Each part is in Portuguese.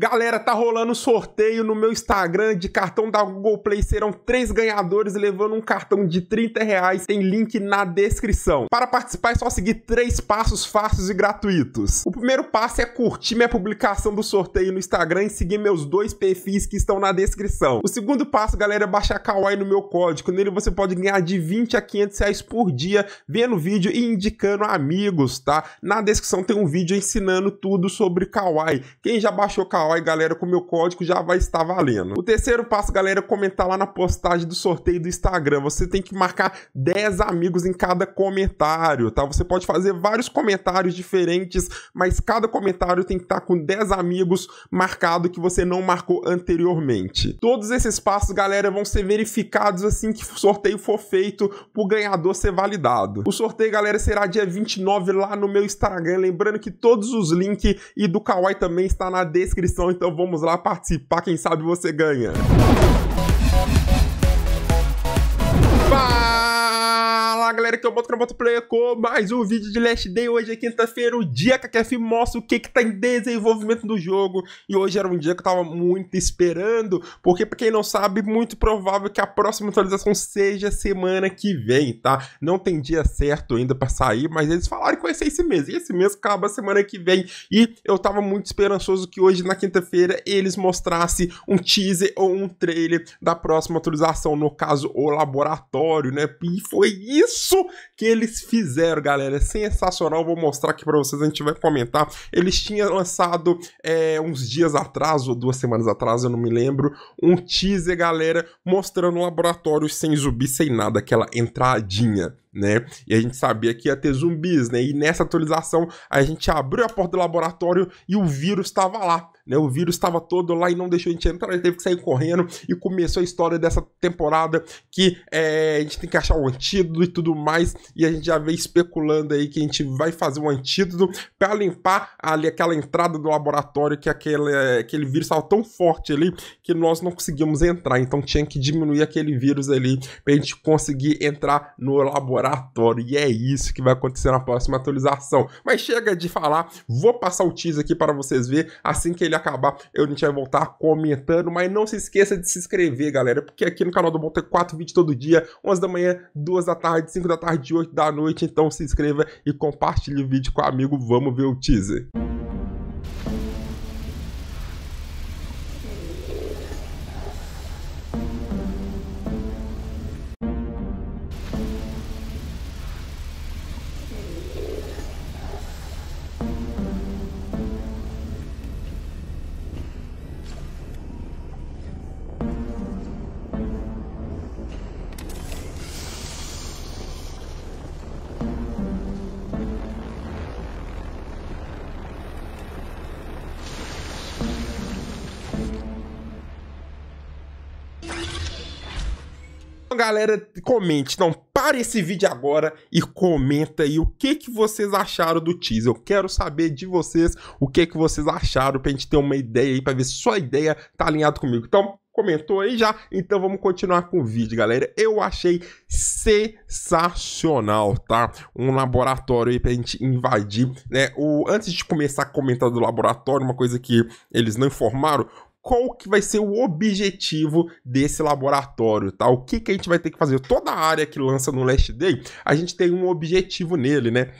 Galera, tá rolando sorteio no meu Instagram de cartão da Google Play. Serão três ganhadores levando um cartão de 30 reais. Tem link na descrição. Para participar é só seguir três passos fáceis e gratuitos. O primeiro passo é curtir minha publicação do sorteio no Instagram e seguir meus dois perfis que estão na descrição. O segundo passo, galera, é baixar Kawaii no meu código. Nele você pode ganhar de 20 a 500 reais por dia vendo vídeo e indicando amigos, tá? Na descrição tem um vídeo ensinando tudo sobre Kawaii. Quem já baixou Kawaii? KO galera, com o meu código já vai estar valendo. O terceiro passo, galera, é comentar lá na postagem do sorteio do Instagram. Você tem que marcar 10 amigos em cada comentário, tá? Você pode fazer vários comentários diferentes, mas cada comentário tem que estar com 10 amigos marcado que você não marcou anteriormente. Todos esses passos, galera, vão ser verificados assim que o sorteio for feito para o ganhador ser validado. O sorteio, galera, será dia 29 lá no meu Instagram. Lembrando que todos os links e do Kawaii também está na descrição inscrição, então vamos lá participar, quem sabe você ganha. galera, que eu boto no Boto Play com mais um vídeo de Last Day. Hoje é quinta-feira, o dia que a KF mostra o que que tá em desenvolvimento do jogo. E hoje era um dia que eu tava muito esperando, porque pra quem não sabe, muito provável que a próxima atualização seja semana que vem, tá? Não tem dia certo ainda pra sair, mas eles falaram que vai ser esse mês. E esse mês acaba semana que vem. E eu tava muito esperançoso que hoje, na quinta-feira, eles mostrassem um teaser ou um trailer da próxima atualização, no caso, o laboratório, né? E foi isso que eles fizeram, galera. É sensacional. Vou mostrar aqui para vocês. A gente vai comentar. Eles tinham lançado é, uns dias atrás, ou duas semanas atrás, eu não me lembro, um teaser, galera, mostrando um laboratório sem zumbi, sem nada, aquela entradinha né? E a gente sabia que ia ter zumbis, né? E nessa atualização a gente abriu a porta do laboratório e o vírus estava lá, né? O vírus estava todo lá e não deixou a gente entrar, ele teve que sair correndo e começou a história dessa temporada que é, a gente tem que achar o um antídoto e tudo mais. E a gente já vem especulando aí que a gente vai fazer um antídoto para limpar ali aquela entrada do laboratório que aquele, aquele vírus estava tão forte ali que nós não conseguimos entrar. Então tinha que diminuir aquele vírus ali para a gente conseguir entrar no laboratório laboratório. E é isso que vai acontecer na próxima atualização. Mas chega de falar, vou passar o teaser aqui para vocês ver. Assim que ele acabar, eu, a gente vai voltar comentando. Mas não se esqueça de se inscrever, galera, porque aqui no canal do Bom tem quatro vídeos todo dia: 11 da manhã, 2 da tarde, 5 da tarde, 8 da noite. Então se inscreva e compartilhe o vídeo com o amigo. Vamos ver o teaser. Então, galera, comente. Então, para esse vídeo agora e comenta aí o que, que vocês acharam do teaser. Eu quero saber de vocês o que, que vocês acharam pra gente ter uma ideia aí, pra ver se sua ideia tá alinhada comigo. Então, comentou aí já. Então vamos continuar com o vídeo, galera. Eu achei sensacional, tá? Um laboratório aí pra gente invadir, né? O, antes de começar a comentar do laboratório, uma coisa que eles não informaram, qual que vai ser o objetivo desse laboratório, tá? O que, que a gente vai ter que fazer? Toda área que lança no Last Day, a gente tem um objetivo nele, né?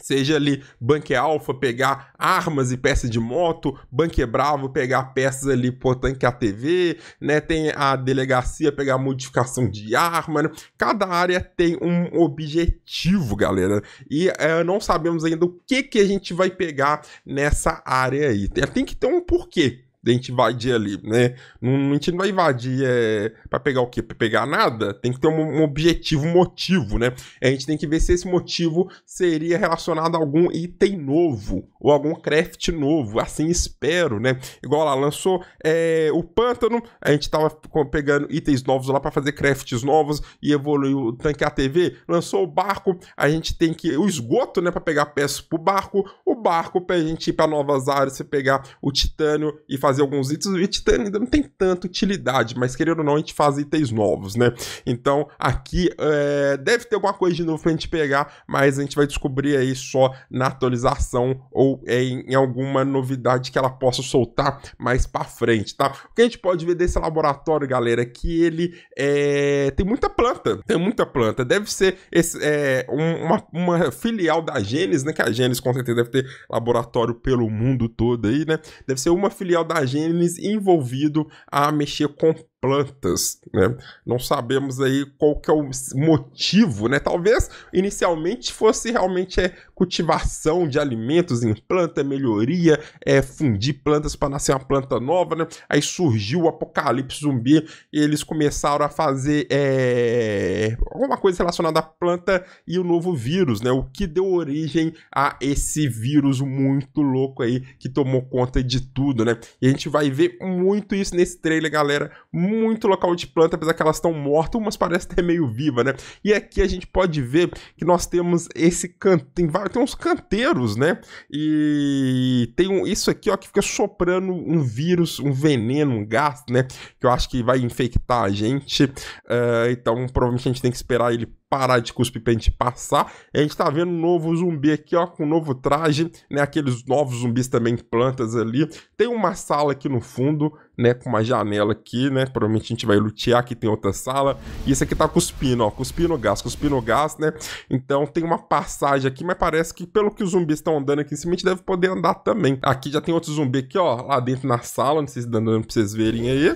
Seja ali banque Alpha pegar armas e peças de moto, banque Bravo pegar peças ali por tanque ATV, né? Tem a delegacia pegar modificação de arma, né? Cada área tem um objetivo, galera. E é, não sabemos ainda o que que a gente vai pegar nessa área aí. Tem, tem que ter um porquê a gente invadir ali, né? Não, a gente não vai invadir é, para pegar o quê? Para pegar nada? Tem que ter um, um, objetivo, um motivo, né? A gente tem que ver se esse motivo seria relacionado a algum item novo ou algum craft novo. Assim espero, né? Igual lá, lançou é, o pântano, a gente tava pegando itens novos lá para fazer crafts novos e evoluiu o tanque ATV. Lançou o barco, a gente tem que. O esgoto, né? Para pegar peças pro barco. O barco pra gente ir para novas áreas, você pegar o titânio e fazer fazer alguns itens, o item ainda não tem tanta utilidade, mas querendo ou não, a gente faz itens novos, né? Então, aqui é, deve ter alguma coisa de novo pra gente pegar, mas a gente vai descobrir aí só na atualização ou é em, em alguma novidade que ela possa soltar mais pra frente, tá? O que a gente pode ver desse laboratório, galera, é que ele é, tem muita planta, tem muita planta. Deve ser esse, é, um, uma, uma, filial da Gênesis, né? Que a Gênesis, com certeza deve ter laboratório pelo mundo todo aí, né? Deve ser uma filial da Gênesis envolvido a mexer com plantas, né? Não sabemos aí qual que é o motivo, né? Talvez inicialmente fosse realmente é, cultivação de alimentos em planta, é melhoria, é, fundir plantas para nascer uma planta nova, né? Aí surgiu o apocalipse zumbi e eles começaram a fazer é, alguma coisa relacionada à planta e o novo vírus, né? O que deu origem a esse vírus muito louco aí que tomou conta de tudo, né? E a gente vai ver muito isso nesse trailer, galera. Muito muito local de planta, apesar que elas estão mortas, umas parecem até meio viva, né? E aqui a gente pode ver que nós temos esse canto, tem, vários, tem uns canteiros, né? E tem um, isso aqui, ó, que fica soprando um vírus, um veneno, um gás, né? Que eu acho que vai infectar a gente. Uh, então, provavelmente a gente tem que esperar ele parar de cuspir pra gente passar. E a gente tá vendo um novo zumbi aqui, ó, com um novo traje, né? Aqueles novos zumbis também plantas ali. Tem uma sala aqui no fundo, né? Com uma janela aqui, né? Provavelmente a gente vai lutear, aqui tem outra sala. E esse aqui tá cuspindo, ó, cuspindo gás, cuspindo gás, né? Então tem uma passagem aqui, mas parece que pelo que os zumbis estão andando aqui em cima, a gente deve poder andar também. Aqui já tem outro zumbi aqui, ó, lá dentro na sala, não sei se tá dando pra vocês verem aí,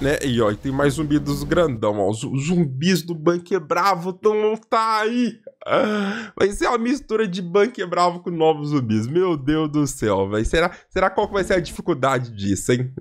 né? E ó, e tem mais zumbi dos grandão, ó. Os zumbis do banque bravo estão não tá aí. Vai ser uma mistura de Bunker Bravo com novos zumbis. Meu Deus do céu, vai Será, será qual vai ser a dificuldade disso, hein?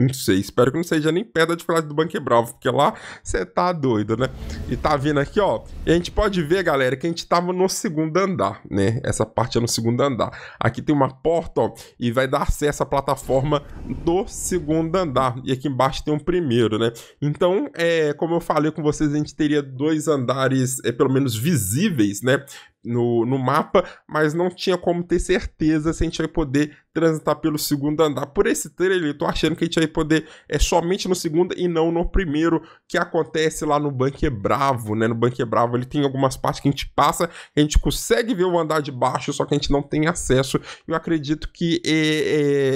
Não sei, espero que não seja nem perto da dificuldade do Banque Bravo, porque lá você tá doido, né? E tá vindo aqui, ó. E a gente pode ver, galera, que a gente tava no segundo andar, né? Essa parte é no segundo andar. Aqui tem uma porta, ó, e vai dar acesso à plataforma do segundo andar. E aqui embaixo tem um primeiro, né? Então, é, como eu falei com vocês, a gente teria dois andares, é, pelo menos visíveis, né? no, no mapa, mas não tinha como ter certeza se a gente vai poder transitar pelo segundo andar. Por esse trailer, eu tô achando que a gente vai poder é somente no segundo e não no primeiro, que acontece lá no Banque Bravo, né? No Banque Bravo ele tem algumas partes que a gente passa, a gente consegue ver o andar de baixo, só que a gente não tem acesso. Eu acredito que é,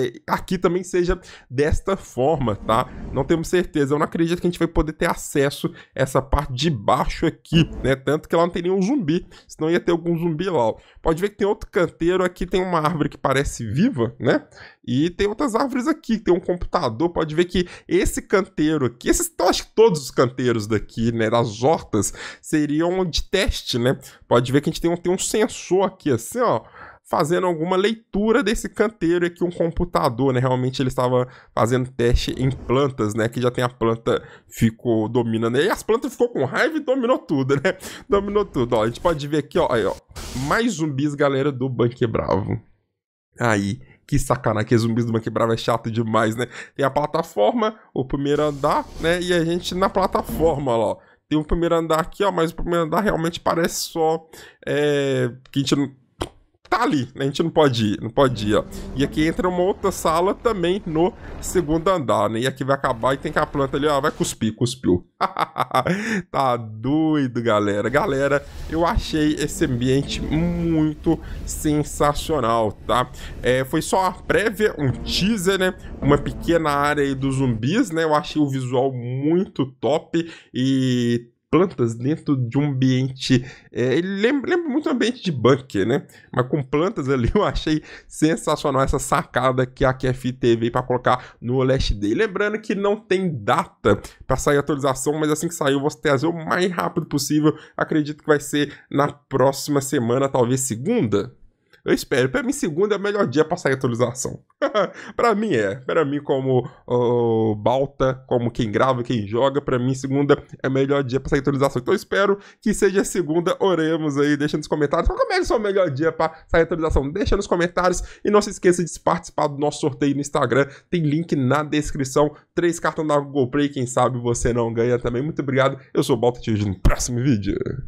é, aqui também seja desta forma, tá? Não temos certeza. Eu não acredito que a gente vai poder ter acesso a essa parte de baixo aqui, né? Tanto que lá não tem nenhum zumbi, senão ia ter algum zumbi lá. Pode ver que tem outro canteiro aqui, tem uma árvore que parece viva, né? E tem outras árvores aqui, tem um computador. Pode ver que esse canteiro aqui, esses, eu acho que todos os canteiros daqui, né, das hortas, seriam de teste, né? Pode ver que a gente tem um, tem um sensor aqui, assim, ó fazendo alguma leitura desse canteiro aqui, um computador, né? Realmente ele estava fazendo teste em plantas, né? Que já tem a planta ficou dominando. Né, e as plantas ficou com raiva e dominou tudo, né? Dominou tudo. Ó, a gente pode ver aqui, ó, aí, ó mais zumbis, galera, do Banque Bravo. Aí, que sacanagem, que zumbis do Banque Bravo é chato demais, né? Tem a plataforma, o primeiro andar, né? E a gente na plataforma, ó. Tem o primeiro andar aqui, ó, mas o primeiro andar realmente parece só é, que a gente não tá ali, né? A gente não pode ir, não pode ir, ó. E aqui entra uma outra sala também no segundo andar, né? E aqui vai acabar e tem que a planta ali, ó, vai cuspir, cuspiu. tá doido, galera. Galera, eu achei esse ambiente muito sensacional, tá? É, foi só a prévia, um teaser, né? Uma pequena área aí dos zumbis, né? Eu achei o visual muito top e plantas dentro de um ambiente. É, ele lembra, lembra, muito um ambiente de bunker, né? Mas com plantas ali, eu achei sensacional essa sacada que a QF teve para colocar no oled dele Lembrando que não tem data para sair a atualização, mas assim que sair eu vou trazer o mais rápido possível. Acredito que vai ser na próxima semana, talvez segunda. Eu espero. Para é é. mim, segunda é o melhor dia para sair atualização. para mim é. Para mim, como oh, Balta, como quem grava, quem joga, para mim, segunda é o melhor dia para sair atualização. Então, eu espero que seja segunda. Oremos aí. Deixa nos comentários. Como é que é o melhor dia para sair atualização? Deixa nos comentários. E não se esqueça de participar do nosso sorteio no Instagram. Tem link na descrição. Três cartões da Google Play. Quem sabe você não ganha também. Muito obrigado. Eu sou o Balta. Te vejo no próximo vídeo.